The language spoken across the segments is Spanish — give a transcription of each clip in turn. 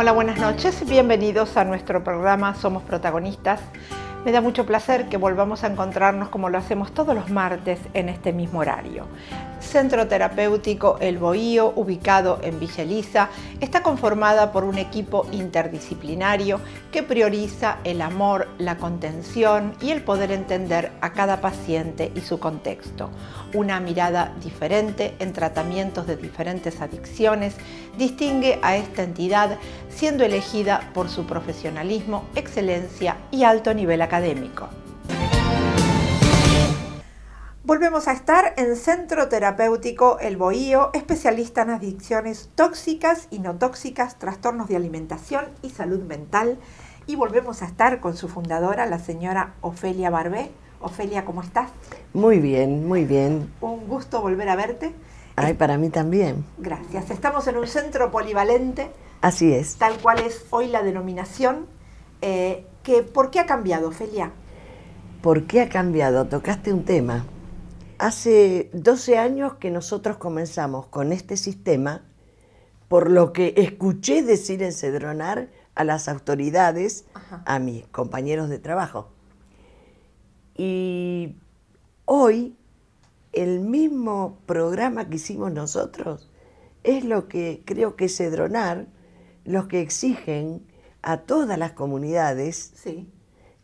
Hola, buenas noches, y bienvenidos a nuestro programa Somos Protagonistas. Me da mucho placer que volvamos a encontrarnos como lo hacemos todos los martes en este mismo horario. Centro Terapéutico El Bohío, ubicado en Villa está conformada por un equipo interdisciplinario que prioriza el amor, la contención y el poder entender a cada paciente y su contexto una mirada diferente en tratamientos de diferentes adicciones, distingue a esta entidad siendo elegida por su profesionalismo, excelencia y alto nivel académico. Volvemos a estar en Centro Terapéutico El Boío, especialista en adicciones tóxicas y no tóxicas, trastornos de alimentación y salud mental. Y volvemos a estar con su fundadora, la señora Ofelia Barbé, Ofelia, ¿cómo estás? Muy bien, muy bien. Un gusto volver a verte. Ay, para mí también. Gracias. Estamos en un centro polivalente. Así es. Tal cual es hoy la denominación. Eh, ¿Por qué ha cambiado, Ofelia? ¿Por qué ha cambiado? Tocaste un tema. Hace 12 años que nosotros comenzamos con este sistema, por lo que escuché decir en Cedronar a las autoridades, a mis compañeros de trabajo y hoy el mismo programa que hicimos nosotros es lo que creo que es dronar los que exigen a todas las comunidades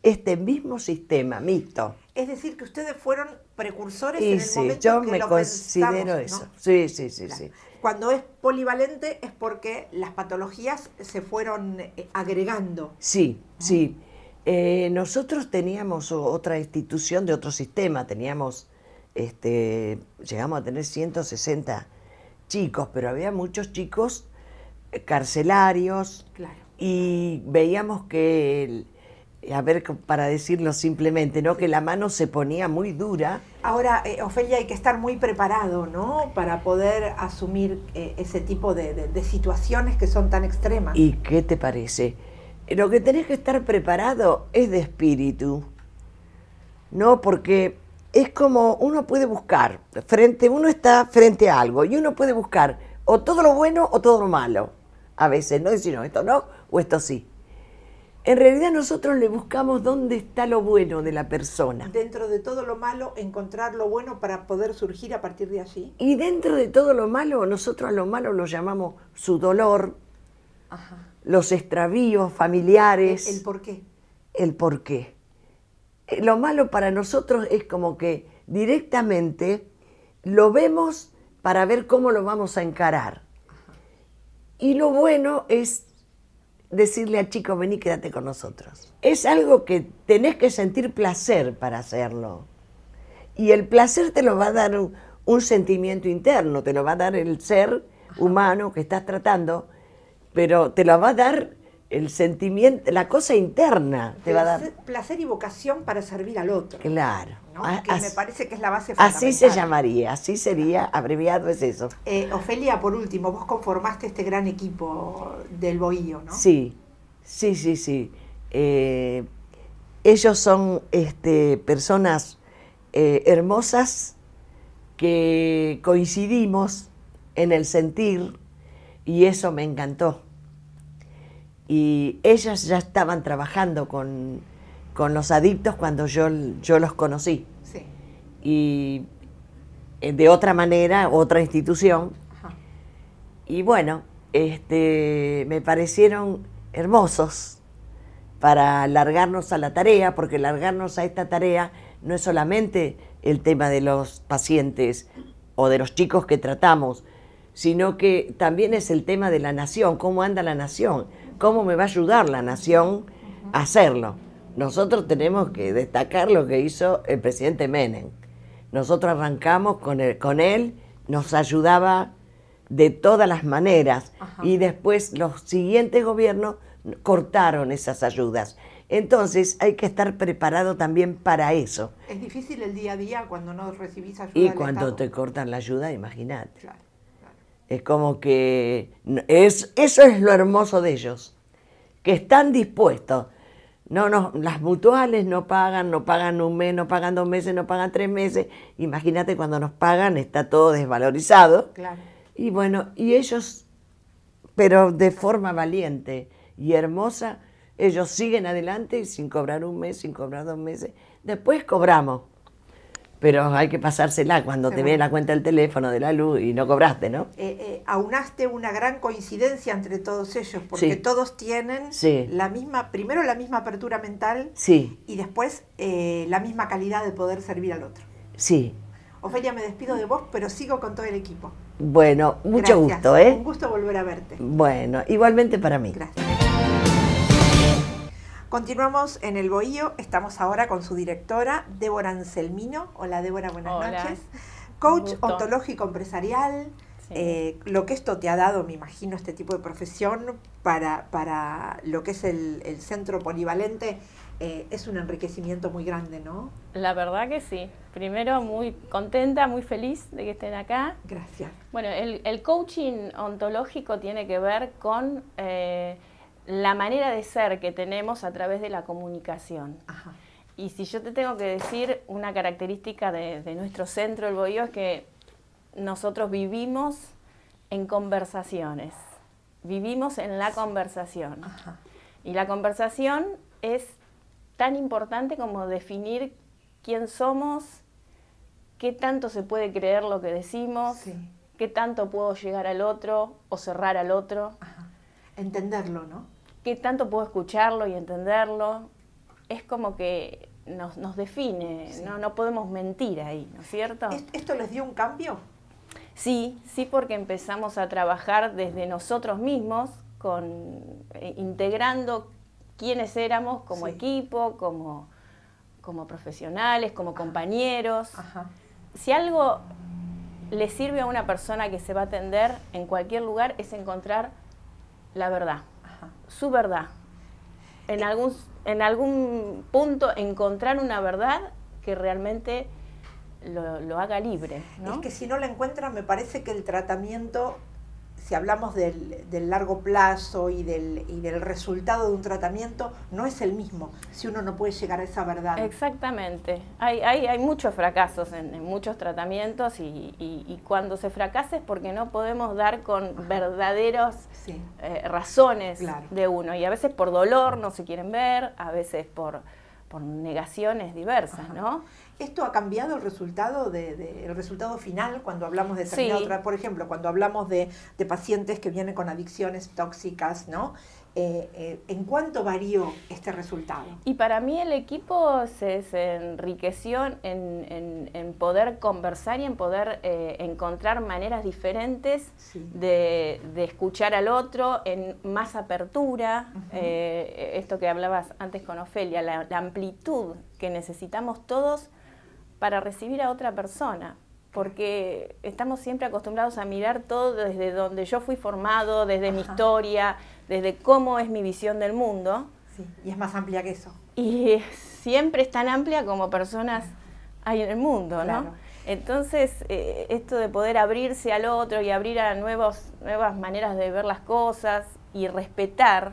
este mismo sistema mixto. Es decir, que ustedes fueron precursores en el sí, momento yo que me considero eso. Sí, sí, sí, sí. Cuando es polivalente es porque las patologías se fueron eh, agregando. Sí, sí. Eh, nosotros teníamos otra institución de otro sistema, teníamos, este, llegamos a tener 160 chicos, pero había muchos chicos eh, carcelarios y veíamos que a ver, para decirlo simplemente, ¿no? Que la mano se ponía muy dura. Ahora, eh, Ofelia, hay que estar muy preparado, ¿no? Para poder asumir ese tipo de, situaciones que son tan extremas. ¿Y qué te parece? lo que tenés que estar preparado es de espíritu, ¿no? Porque es como uno puede buscar, frente, uno está frente a algo y uno puede buscar o todo lo bueno o todo lo malo. A veces, ¿no? Decir, no, esto no o esto sí. En realidad nosotros le buscamos dónde está lo bueno de la persona. Dentro de todo lo malo, encontrar lo bueno para poder surgir a partir de allí. Y dentro de todo lo malo, nosotros a lo malo lo llamamos su dolor, Ajá los extravíos familiares. El, porqué por qué. El por qué. Eh, lo malo para nosotros es como que directamente lo vemos para ver cómo lo vamos a encarar. Y lo bueno es decirle al chico, vení, quédate con nosotros. Es algo que tenés que sentir placer para hacerlo. Y el placer te lo va a dar un sentimiento interno, te lo va a dar el ser humano que estás tratando pero te lo va a dar el sentimiento, la cosa interna te va a dar. Placer y vocación para servir al otro. Claro. Ah, que me parece que es la base fundamental. Así se llamaría, así sería, abreviado es eso. Eh, Ofelia, por último, vos conformaste este gran equipo del Bohío, ¿no? Sí, sí, sí, sí. Eh, ellos son este, personas eh, hermosas que coincidimos en el sentir y eso me encantó y ellas ya estaban trabajando con, los adictos cuando yo, los conocí. Y eh, de otra manera, otra institución. Y bueno, este, me parecieron hermosos para largarnos a la tarea, porque largarnos a esta tarea no es solamente el tema de los pacientes o de los chicos que tratamos, sino que también es el tema de la nación, cómo anda la nación cómo me va a ayudar la nación a hacerlo. Nosotros tenemos que destacar lo que hizo el presidente Menem. Nosotros arrancamos con, él, nos ayudaba de todas las maneras y después los siguientes gobiernos cortaron esas ayudas. Entonces hay que estar preparado también para eso. Es difícil el día a día cuando no recibís ayuda. Y cuando te cortan la ayuda, imagínate. Es como que es, eso es lo hermoso de ellos, que están dispuestos. No, no, las mutuales no pagan, no pagan un mes, no pagan dos meses, no pagan tres meses. Imagínate cuando nos pagan está todo desvalorizado. Claro. Y bueno, y ellos, pero de forma valiente y hermosa, ellos siguen adelante sin cobrar un mes, sin cobrar dos meses. Después cobramos pero hay que pasársela cuando te ve la cuenta del teléfono, de la luz y no cobraste, ¿no? Eh, eh, aunaste una gran coincidencia entre todos ellos, porque todos tienen la misma, primero la misma apertura mental y después eh, la misma calidad de poder servir al otro. Sí. Ofelia, me despido de vos, pero sigo con todo el equipo. Bueno, mucho gusto, ¿eh? Un gusto volver a verte. Bueno, igualmente para mí. Gracias. Continuamos en el Bohío, estamos ahora con su directora, Débora Anselmino. Hola Débora, buenas noches. Coach ontológico empresarial, eh, lo que esto te ha dado, me imagino, este tipo de profesión para, para lo que es el, centro polivalente, eh, es un enriquecimiento muy grande, ¿no? La verdad que sí. Primero, muy contenta, muy feliz de que estén acá. Gracias. Bueno, el, coaching ontológico tiene que ver con... Eh, la manera de ser que tenemos a través de la comunicación. Y si yo te tengo que decir una característica de, nuestro centro, el Bohío, es que nosotros vivimos en conversaciones, vivimos en la conversación. Y la conversación es tan importante como definir quién somos, qué tanto se puede creer lo que decimos, qué tanto puedo llegar al otro o cerrar al otro. Entenderlo, ¿no? que tanto puedo escucharlo y entenderlo, es como que nos, define, ¿no? podemos mentir ahí, ¿no es cierto? ¿Esto les dio un cambio? Sí, sí, porque empezamos a trabajar desde nosotros mismos, con, eh, integrando quiénes éramos como equipo, como, profesionales, como compañeros. Si algo le sirve a una persona que se va a atender en cualquier lugar es encontrar la verdad su verdad. En eh. algún, en algún punto encontrar una verdad que realmente lo, haga libre. Es que si no la encuentra me parece que el tratamiento si hablamos del, largo plazo y del, y del, resultado de un tratamiento, no es el mismo si uno no puede llegar a esa verdad. Exactamente. Hay, hay, hay muchos fracasos en, muchos tratamientos y, cuando se fracasa es porque no podemos dar con verdaderos eh, razones de uno. Y a veces por dolor no se quieren ver, a veces por, por negaciones diversas, ¿no? ¿Esto ha cambiado el resultado, de, el resultado final cuando hablamos de otra, Por ejemplo, cuando hablamos de, de, pacientes que vienen con adicciones tóxicas, ¿no? Eh, eh, ¿En cuánto varió este resultado? Y para mí el equipo se, enriqueció en, en, poder conversar y en poder eh, encontrar maneras diferentes de, de, escuchar al otro, en más apertura, esto que hablabas antes con Ofelia, la amplitud que necesitamos todos para recibir a otra persona, porque estamos siempre acostumbrados a mirar todo desde donde yo fui formado, desde mi historia, desde cómo es mi visión del mundo. y es más amplia que eso. Y siempre es tan amplia como personas hay en el mundo, ¿no? Entonces, eh, esto de poder abrirse al otro y abrir a nuevas maneras de ver las cosas y respetar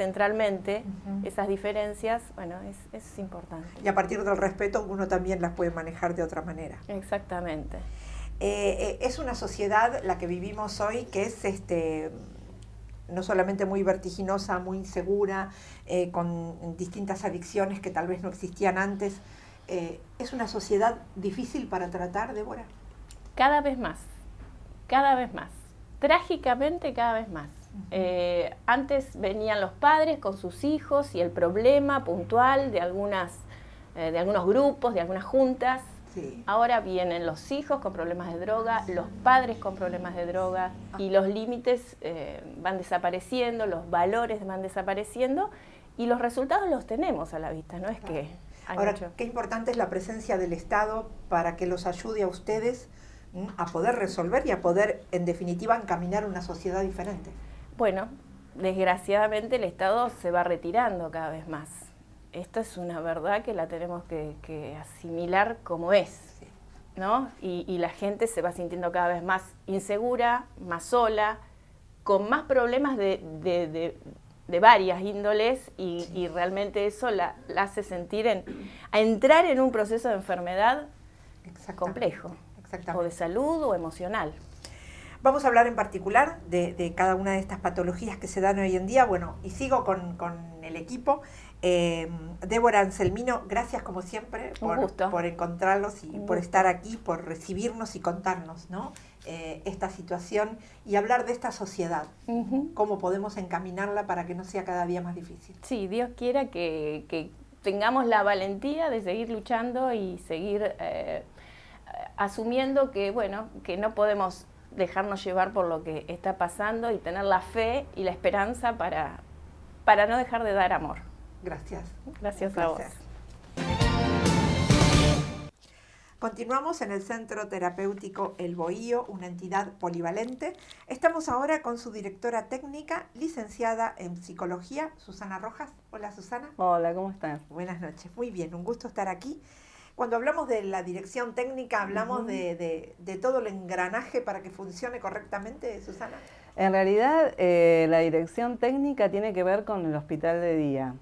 centralmente esas diferencias, bueno, es, es importante. Y a partir del respeto uno también las puede manejar de otra manera. Exactamente. Eh, eh, es una sociedad la que vivimos hoy que es este no solamente muy vertiginosa, muy insegura, eh, con distintas adicciones que tal vez no existían antes. ¿Es una sociedad difícil para tratar, Débora? Cada vez más, cada vez más, trágicamente cada vez más. Eh, antes venían los padres con sus hijos y el problema puntual de, algunas, eh, de algunos grupos, de algunas juntas. Ahora vienen los hijos con problemas de droga, los padres con problemas de droga y los límites eh, van desapareciendo, los valores van desapareciendo y los resultados los tenemos a la vista, no es que... Ahora, qué importante es la presencia del Estado para que los ayude a ustedes a poder resolver y a poder, en definitiva, encaminar una sociedad diferente bueno, desgraciadamente el Estado se va retirando cada vez más. Esta es una verdad que la tenemos que, asimilar como es, ¿no? Y, la gente se va sintiendo cada vez más insegura, más sola, con más problemas de, varias índoles y, realmente eso la, hace sentir en, a entrar en un proceso de enfermedad complejo, o de salud o emocional. Vamos a hablar en particular de, cada una de estas patologías que se dan hoy en día. Bueno, y sigo con, el equipo. Eh, Débora Anselmino, gracias como siempre por, por encontrarlos y por estar aquí, por recibirnos y contarnos ¿no? Eh, esta situación y hablar de esta sociedad, cómo podemos encaminarla para que no sea cada día más difícil. Sí, Dios quiera que, tengamos la valentía de seguir luchando y seguir eh, asumiendo que, bueno, que no podemos dejarnos llevar por lo que está pasando y tener la fe y la esperanza para, para no dejar de dar amor. Gracias. Gracias a vos. Continuamos en el Centro Terapéutico El Bohío, una entidad polivalente. Estamos ahora con su directora técnica, licenciada en psicología, Susana Rojas. Hola Susana. Hola, ¿cómo estás? Buenas noches. Muy bien, un gusto estar aquí. Cuando hablamos de la dirección técnica, hablamos de, todo el engranaje para que funcione correctamente, Susana. En realidad, eh, la dirección técnica tiene que ver con el hospital de día.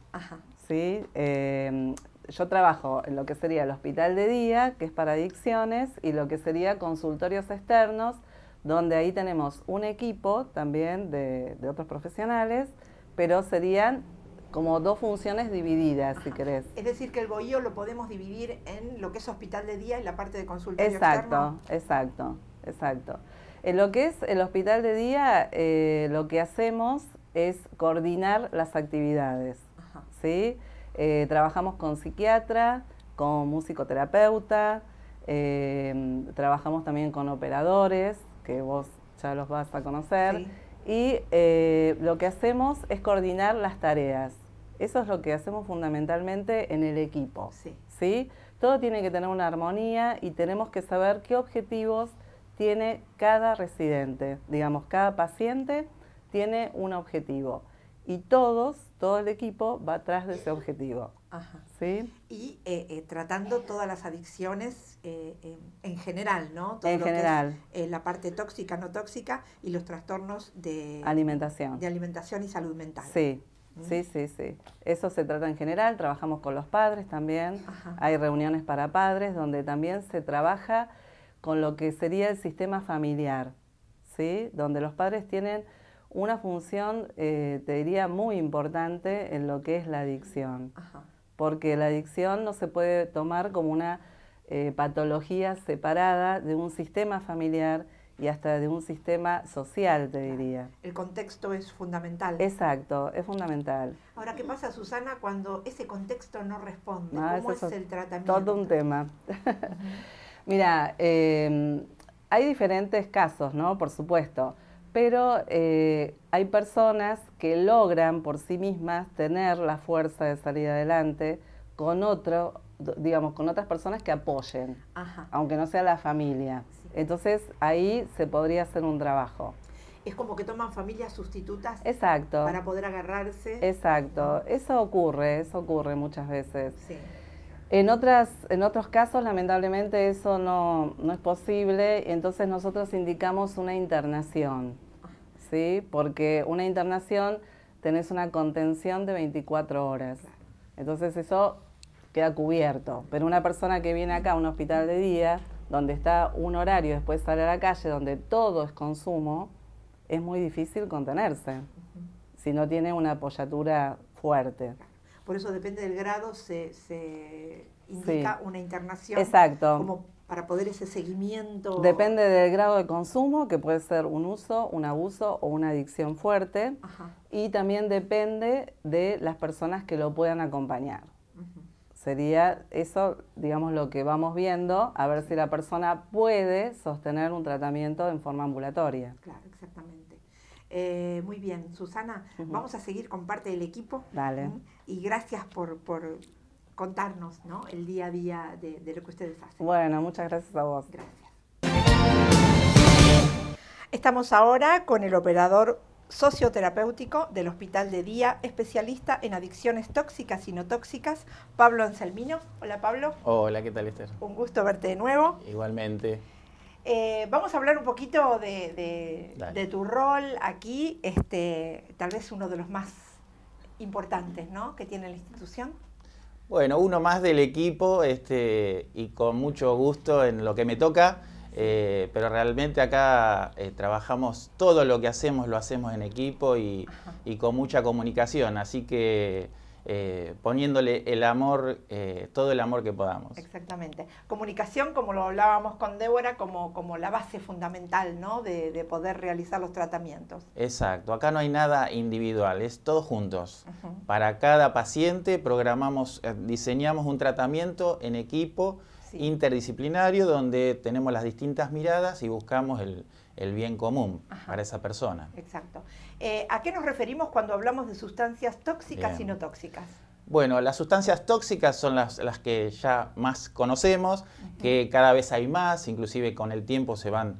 ¿sí? Eh, yo trabajo en lo que sería el hospital de día, que es para adicciones, y lo que sería consultorios externos, donde ahí tenemos un equipo también de, de otros profesionales, pero serían como dos funciones divididas, si querés. Es decir, que el bohío lo podemos dividir en lo que es hospital de día y la parte de consultorio Exacto, exacto, exacto. En lo que es el hospital de día, eh, lo que hacemos es coordinar las actividades, ¿sí? Eh, trabajamos con psiquiatra, con musicoterapeuta, eh, trabajamos también con operadores, que vos ya los vas a conocer. Sí y eh, lo que hacemos es coordinar las tareas. Eso es lo que hacemos fundamentalmente en el equipo. Sí. Todo tiene que tener una armonía y tenemos que saber qué objetivos tiene cada residente. Digamos, cada paciente tiene un objetivo y todos, todo el equipo va atrás de ese objetivo. Ajá. ¿Sí? Y eh, eh, tratando todas las adicciones eh, en general, ¿no? en general. Que la parte tóxica, no tóxica y los trastornos de alimentación. De alimentación y salud mental. Sí. ¿Mm? Sí, sí, sí. Eso se trata en general, trabajamos con los padres también, hay reuniones para padres donde también se trabaja con lo que sería el sistema familiar, ¿sí? Donde los padres tienen una función, te diría, muy importante en lo que es la adicción. Ajá porque la adicción no se puede tomar como una eh, patología separada de un sistema familiar y hasta de un sistema social, te diría. El contexto es fundamental. Exacto, es fundamental. Ahora, ¿qué pasa, Susana, cuando ese contexto no responde? Ah, ¿Cómo es, el tratamiento? Todo un tema. Mira, em, hay diferentes casos, ¿no? Por supuesto pero eh, hay personas que logran por sí mismas tener la fuerza de salir adelante con otro, digamos, con otras personas que apoyen, aunque no sea la familia. Entonces ahí se podría hacer un trabajo. Es como que toman familias sustitutas para poder agarrarse. Exacto, eso ocurre, eso ocurre muchas veces. En, otras, en otros casos, lamentablemente, eso no, es posible, entonces nosotros indicamos una internación, ¿sí? Porque una internación tenés una contención de 24 horas. Entonces eso queda cubierto. Pero una persona que viene acá a un hospital de día, donde está un horario, después sale a la calle, donde todo es consumo, es muy difícil contenerse si no tiene una apoyatura fuerte por eso depende del grado, se, se indica una internación. Exacto. Como para poder ese seguimiento. Depende del grado de consumo, que puede ser un uso, un abuso o una adicción fuerte. Y también depende de las personas que lo puedan acompañar. Sería eso, digamos, lo que vamos viendo, a ver si la persona puede sostener un tratamiento en forma ambulatoria. Claro. Eh, muy bien, Susana, vamos a seguir con parte del equipo. Vale. Y gracias por, contarnos el día a día de, de lo que ustedes hacen. Bueno, muchas gracias a vos. Gracias. Estamos ahora con el operador socioterapéutico del Hospital de Día, especialista en adicciones tóxicas y no tóxicas, Pablo Anselmino. Hola Pablo. Hola, ¿qué tal Esther? Un gusto verte de nuevo. Igualmente. Eh, vamos a hablar un poquito de, tu rol aquí, este, tal vez uno de los más importantes que tiene la institución. Bueno, uno más del equipo este, y con mucho gusto en lo que me toca, eh, pero realmente acá eh, trabajamos todo lo que hacemos, lo hacemos en equipo y, y con mucha comunicación, así que eh, poniéndole el amor, eh, todo el amor que podamos. Exactamente. Comunicación, como lo hablábamos con Débora, como, como la base fundamental ¿no? de, poder realizar los tratamientos. Exacto, acá no hay nada individual, es todos juntos. Para cada paciente programamos, eh, diseñamos un tratamiento en equipo interdisciplinario donde tenemos las distintas miradas y buscamos el, bien común para esa persona. Exacto. Eh, ¿A qué nos referimos cuando hablamos de sustancias tóxicas y no tóxicas? Bueno, las sustancias tóxicas son las, que ya más conocemos, que cada vez hay más, inclusive con el tiempo se van,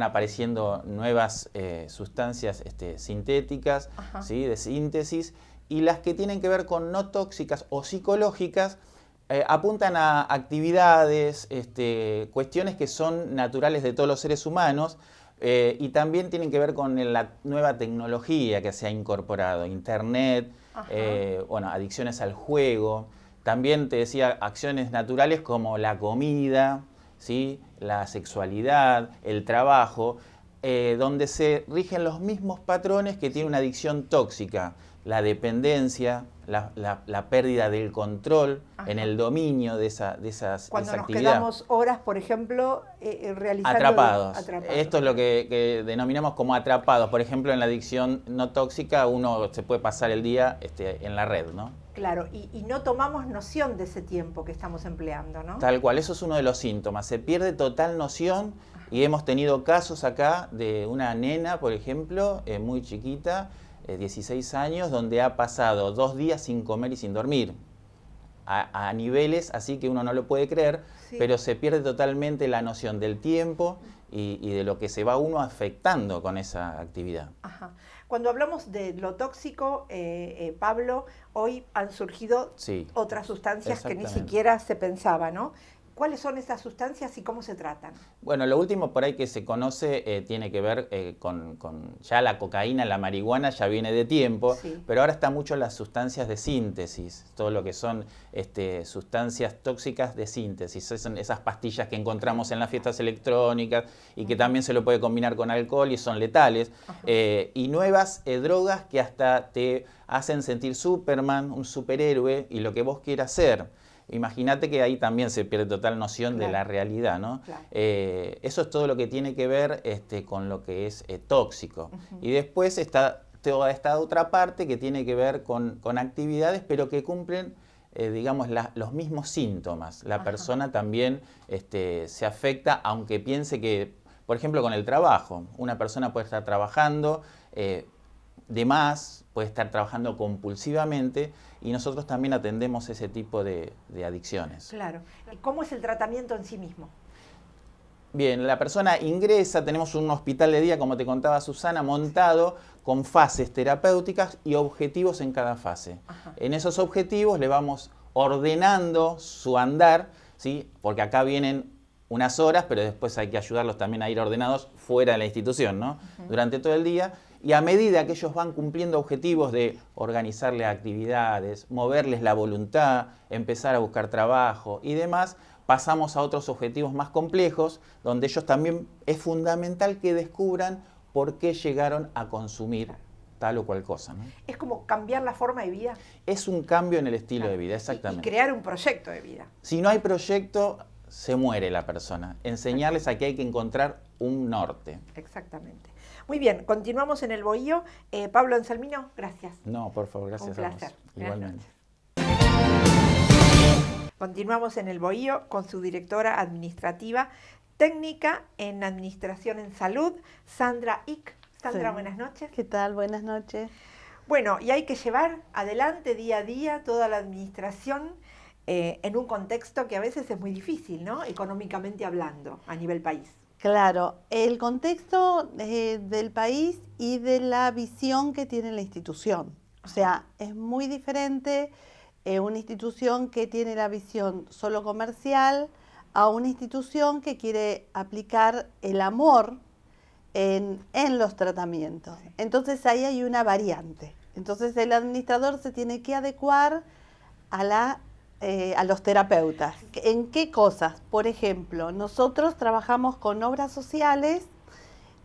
apareciendo nuevas eh, sustancias este, sintéticas, ¿sí? de síntesis, y las que tienen que ver con no tóxicas o psicológicas, eh, apuntan a actividades, este, cuestiones que son naturales de todos los seres humanos eh, y también tienen que ver con la nueva tecnología que se ha incorporado, internet, eh, bueno, adicciones al juego. También te decía acciones naturales como la comida, ¿sí? la sexualidad, el trabajo, eh, donde se rigen los mismos patrones que tiene una adicción tóxica, la dependencia, la, pérdida del control, en el dominio de, esa, de esas Cuando nos quedamos horas, por ejemplo, eh, eh realizando... Atrapados. Esto es lo que, denominamos como atrapados. Por ejemplo, en la adicción no tóxica uno se puede pasar el día este, en la red, ¿no? Claro, y, no tomamos noción de ese tiempo que estamos empleando, ¿no? Tal cual, eso es uno de los síntomas. Se pierde total noción y hemos tenido casos acá de una nena, por ejemplo, eh, muy chiquita, 16 eh, años, donde ha pasado dos días sin comer y sin dormir. A, niveles así que uno no lo puede creer, pero se pierde totalmente la noción del tiempo y, de lo que se va uno afectando con esa actividad. Cuando hablamos de lo tóxico, eh, eh, Pablo, hoy han surgido otras sustancias que ni siquiera se pensaba, ¿no? ¿Cuáles son esas sustancias y cómo se tratan? Bueno, lo último por ahí que se conoce eh, tiene que ver eh, con, ya la cocaína, la marihuana ya viene de tiempo, pero ahora está mucho las sustancias de síntesis, todo lo que son este, sustancias tóxicas de síntesis, son esas pastillas que encontramos en las fiestas electrónicas y que también se lo puede combinar con alcohol y son letales, eh, y nuevas drogas que hasta te hacen sentir Superman, un superhéroe y lo que vos quieras ser. Imagínate que ahí también se pierde total noción de la realidad, ¿no? Eh, eso es todo lo que tiene que ver este, con lo que es eh, tóxico. Y después está toda esta otra parte que tiene que ver con, actividades, pero que cumplen eh, digamos, los mismos síntomas. La persona también este, se afecta, aunque piense que, por ejemplo, con el trabajo, una persona puede estar trabajando, de más, puede estar trabajando compulsivamente y nosotros también atendemos ese tipo de, adicciones. Claro. ¿Cómo es el tratamiento en sí mismo? Bien, la persona ingresa, tenemos un hospital de día, como te contaba Susana, montado con fases terapéuticas y objetivos en cada fase. En esos objetivos le vamos ordenando su andar, ¿sí? porque acá vienen unas horas, pero después hay que ayudarlos también a ir ordenados fuera de la institución, ¿no? Durante todo el día y a medida que ellos van cumpliendo objetivos de organizarles actividades, moverles la voluntad, empezar a buscar trabajo y demás, pasamos a otros objetivos más complejos, donde ellos también es fundamental que descubran por qué llegaron a consumir tal o cual cosa. Es como cambiar la forma de vida. Es un cambio en el estilo de vida, exactamente. Y, crear un proyecto de vida. Si no hay proyecto, se muere la persona. Enseñarles a que hay que encontrar un norte. Exactamente. Muy bien, continuamos en el bohío. Eh, Pablo Anselmino, gracias. No, por favor, gracias. Un placer. A Igualmente. Continuamos en el bohío con su directora administrativa técnica en Administración en Salud, Sandra Ick. Sandra, buenas noches. ¿Qué tal? Buenas noches. Bueno, y hay que llevar adelante día a día toda la administración eh, en un contexto que a veces es muy difícil, ¿no? Económicamente hablando, a nivel país. Claro, el contexto eh, del país y de la visión que tiene la institución. O sea, es muy diferente eh, una institución que tiene la visión solo comercial a una institución que quiere aplicar el amor en, los tratamientos. Entonces ahí hay una variante. Entonces el administrador se tiene que adecuar a la eh, a los terapeutas. ¿En qué cosas? Por ejemplo, nosotros trabajamos con obras sociales,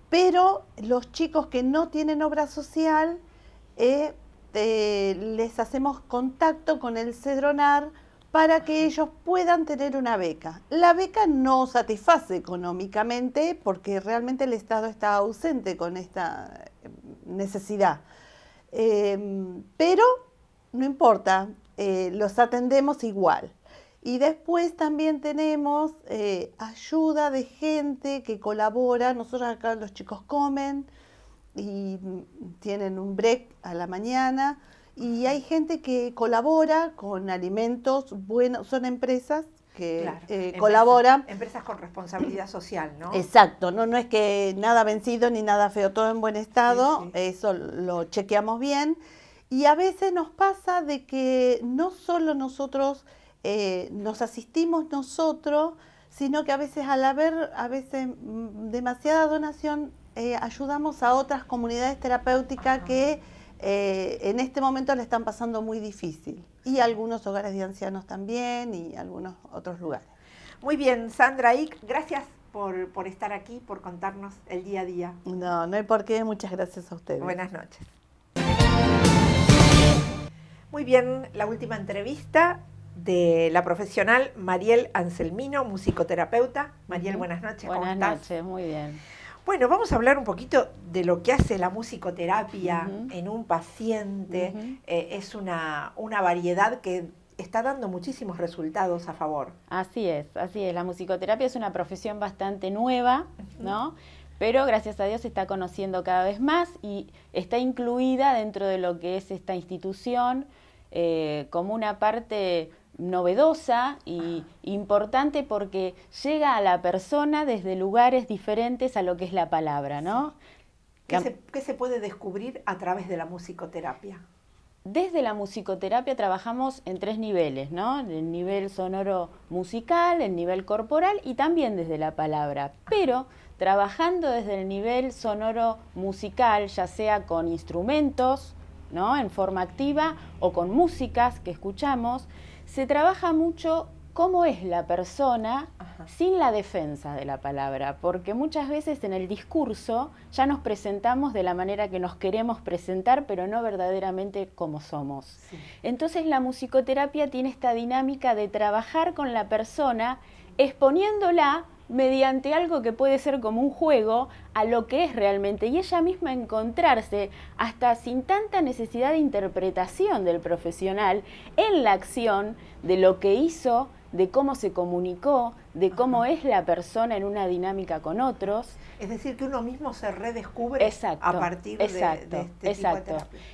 pero los chicos que no tienen obra social, eh, eh, les hacemos contacto con el Cedronar para que ellos puedan tener una beca. La beca no satisface económicamente porque realmente el Estado está ausente con esta necesidad. pero no importa, eh, los atendemos igual. Y después también tenemos eh, ayuda de gente que colabora. Nosotros acá los chicos comen y tienen un break a la mañana. Y hay gente que colabora con alimentos buenos, son empresas que eh, colaboran. Empresas con responsabilidad social, ¿no? Exacto, no, no es que nada vencido ni nada feo, todo en buen estado, eso lo chequeamos bien. Y a veces nos pasa de que no solo nosotros eh, nos asistimos nosotros, sino que a veces al haber a veces mm, demasiada donación eh, ayudamos a otras comunidades terapéuticas que eh, en este momento le están pasando muy difícil y algunos hogares de ancianos también y algunos otros lugares. Muy bien, Sandra Ick, gracias por, por estar aquí, por contarnos el día a día. No, no hay por qué, muchas gracias a ustedes. Buenas noches. Muy bien, la última entrevista de la profesional Mariel Anselmino, musicoterapeuta. Mariel, buenas noches. ¿cómo buenas noches, muy bien. Bueno, vamos a hablar un poquito de lo que hace la musicoterapia en un paciente. Eh, es una, variedad que está dando muchísimos resultados a favor. Así es, así es. La musicoterapia es una profesión bastante nueva, ¿no? pero gracias a Dios se está conociendo cada vez más y está incluida dentro de lo que es esta institución eh, como una parte novedosa y importante porque llega a la persona desde lugares diferentes a lo que es la palabra, ¿no? ¿Qué se, puede descubrir a través de la musicoterapia? Desde la musicoterapia trabajamos en tres niveles, ¿no? El nivel sonoro musical, el nivel corporal y también desde la palabra. Pero trabajando desde el nivel sonoro musical, ya sea con instrumentos, ¿no? en forma activa o con músicas que escuchamos, se trabaja mucho cómo es la persona sin la defensa de la palabra, porque muchas veces en el discurso ya nos presentamos de la manera que nos queremos presentar, pero no verdaderamente como somos. Entonces la musicoterapia tiene esta dinámica de trabajar con la persona exponiéndola mediante algo que puede ser como un juego a lo que es realmente y ella misma encontrarse hasta sin tanta necesidad de interpretación del profesional en la acción de lo que hizo, de cómo se comunicó, de cómo es la persona en una dinámica con otros. Es decir, que uno mismo se redescubre a partir de, este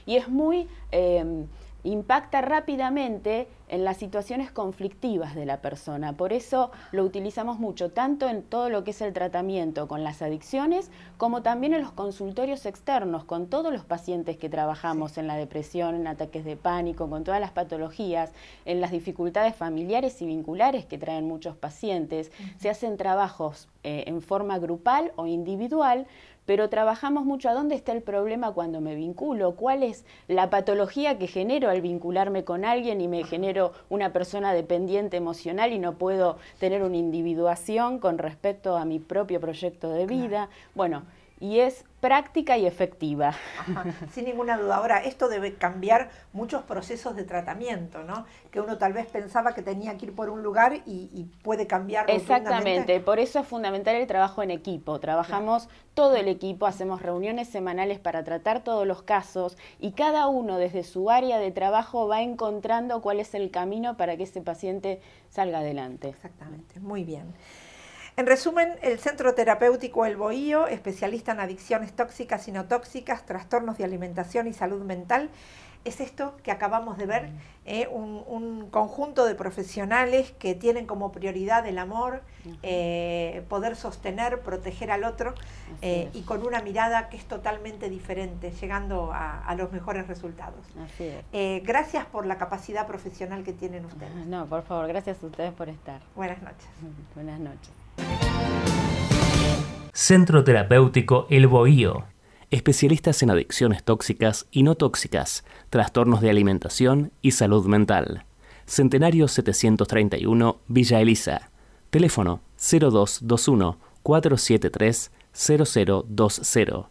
Y es muy... Em, impacta rápidamente en las situaciones conflictivas de la persona. Por eso lo utilizamos mucho, tanto en todo lo que es el tratamiento con las adicciones, como también en los consultorios externos, con todos los pacientes que trabajamos en la depresión, en ataques de pánico, con todas las patologías, en las dificultades familiares y vinculares que traen muchos pacientes. Se hacen trabajos eh, en forma grupal o individual, pero trabajamos mucho a dónde está el problema cuando me vinculo, cuál es la patología que genero al vincularme con alguien y me genero una persona dependiente emocional y no puedo tener una individuación con respecto a mi propio proyecto de vida. Bueno, y es práctica y efectiva. sin ninguna duda. Ahora, esto debe cambiar muchos procesos de tratamiento, ¿no? Que uno tal vez pensaba que tenía que ir por un lugar y, puede cambiar. Exactamente, por eso es fundamental el trabajo en equipo. Trabajamos todo el equipo, hacemos reuniones semanales para tratar todos los casos y cada uno desde su área de trabajo va encontrando cuál es el camino para que ese paciente salga adelante. Exactamente, muy bien. En resumen, el Centro Terapéutico El Boío, especialista en adicciones tóxicas y no tóxicas, trastornos de alimentación y salud mental, es esto que acabamos de ver, eh, un, conjunto de profesionales que tienen como prioridad el amor, eh, poder sostener, proteger al otro eh, y con una mirada que es totalmente diferente, llegando a, los mejores resultados. gracias por la capacidad profesional que tienen ustedes. No, por favor, gracias a ustedes por estar. Buenas noches. Buenas noches. Centro Terapéutico El Bohío. Especialistas en adicciones tóxicas y no tóxicas, trastornos de alimentación y salud mental. Centenario 731, Villa Elisa. Teléfono 0221 473 0020.